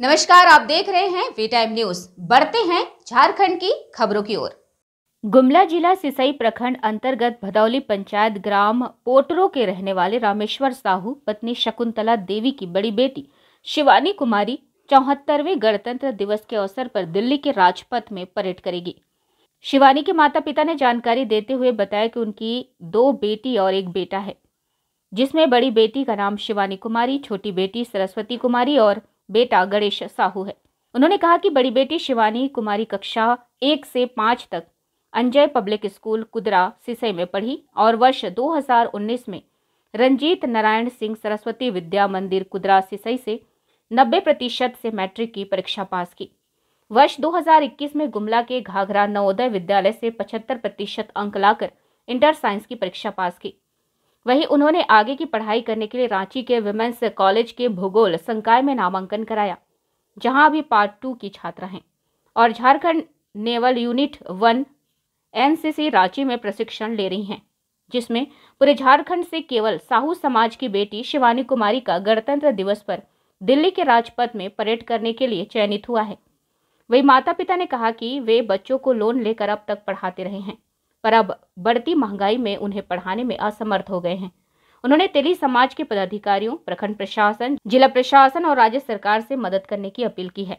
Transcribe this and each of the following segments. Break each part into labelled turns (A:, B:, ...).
A: नमस्कार आप देख रहे हैं वी टाइम न्यूज बढ़ते हैं झारखंड की खबरों की ओर गुमला जिला सिसई प्रखंड अंतर्गत भदौली पंचायत ग्राम पोटरो के रहने वाले रामेश्वर साहू पत्नी शकुंतला देवी की बड़ी बेटी शिवानी कुमारी चौहत्तरवे गणतंत्र दिवस के अवसर पर दिल्ली के राजपथ में परेड करेगी शिवानी के माता पिता ने जानकारी देते हुए बताया कि उनकी दो बेटी और एक बेटा है जिसमें बड़ी बेटी का नाम शिवानी कुमारी छोटी बेटी सरस्वती कुमारी और बेटा गणेश साहू है उन्होंने कहा कि बड़ी बेटी शिवानी कुमारी कक्षा एक से पाँच तक अंजय पब्लिक स्कूल कुदरा सिसई में पढ़ी और वर्ष 2019 में रंजीत नारायण सिंह सरस्वती विद्या मंदिर कुदरा सिसई से 90 प्रतिशत से मैट्रिक की परीक्षा पास की वर्ष 2021 में गुमला के घाघरा नवोदय विद्यालय से 75 प्रतिशत अंक लाकर इंटर साइंस की परीक्षा पास की वहीं उन्होंने आगे की पढ़ाई करने के लिए रांची के विमेंस कॉलेज के भूगोल संकाय में नामांकन कराया जहां अभी पार्ट टू की छात्रा हैं और Jharkhand naval unit one NCC Ranchi में प्रशिक्षण ले रही हैं जिसमें पूरे झारखंड से केवल साहू समाज की बेटी शिवानी कुमारी का गणतंत्र दिवस पर दिल्ली के राजपथ में परेड करने के लिए चयनित हुआ है वही माता पिता ने कहा कि वे बच्चों को लोन लेकर अब तक पढ़ाते रहे हैं पर अब बढ़ती महंगाई में उन्हें पढ़ाने में असमर्थ हो गए हैं उन्होंने तेली समाज के पदाधिकारियों प्रखंड प्रशासन जिला प्रशासन और राज्य सरकार से मदद करने की अपील की है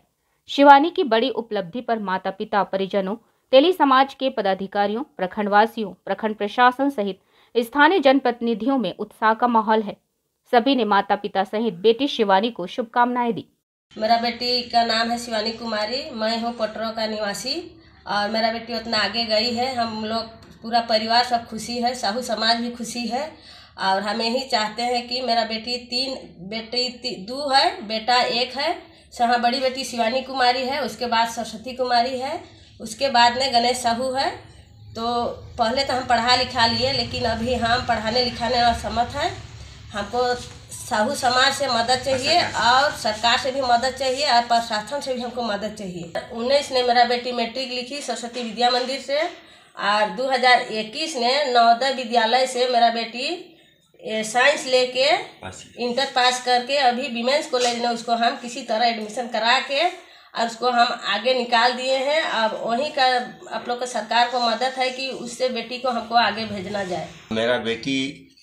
A: शिवानी की बड़ी उपलब्धि पर माता पिता परिजनों तेली समाज के पदाधिकारियों प्रखंड वासियों प्रखंड प्रशासन सहित स्थानीय जनप्रतिनिधियों में उत्साह का माहौल है सभी ने माता पिता सहित बेटी शिवानी को शुभकामनाएं दी मेरा
B: बेटी का नाम है शिवानी कुमारी मैं हूँ पटरों का निवासी और मेरा बेटी उतना आगे गई है हम लोग पूरा परिवार सब खुशी है साहू समाज भी खुशी है और हम यही चाहते हैं कि मेरा बेटी तीन बेटी ती, दो है बेटा एक है सहाँ बड़ी बेटी शिवानी कुमारी है उसके बाद सरस्वती कुमारी है उसके बाद में गणेश साहू है तो पहले तो हम पढ़ा लिखा लिए लेकिन अभी हम हाँ, पढ़ाने लिखाने असमर्थ हैं हमको साहू समाज से मदद चाहिए और सरकार से भी मदद चाहिए और प्रशासन से भी हमको मदद चाहिए उन्नीस ने मेरा बेटी मैट्रिक लिखी सरस्वती विद्या मंदिर से और 2021 ने नवोदय विद्यालय से मेरा बेटी साइंस लेके इंटर पास करके अभी विमेंस कॉलेज ने उसको हम किसी तरह एडमिशन करा के और उसको हम आगे निकाल दिए हैं अब वहीं का आप लोग का सरकार को मदद है कि उससे बेटी को हमको आगे भेजना जाए
C: मेरा बेटी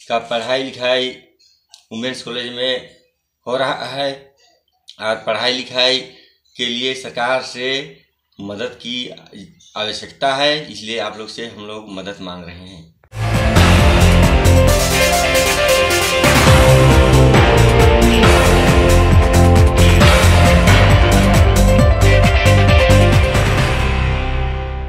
C: का पढ़ाई लिखाई वुमेंस कॉलेज में हो रहा है और पढ़ाई लिखाई के लिए सरकार से मदद की आवश्यकता है इसलिए आप लोग से हम लोग मदद मांग रहे हैं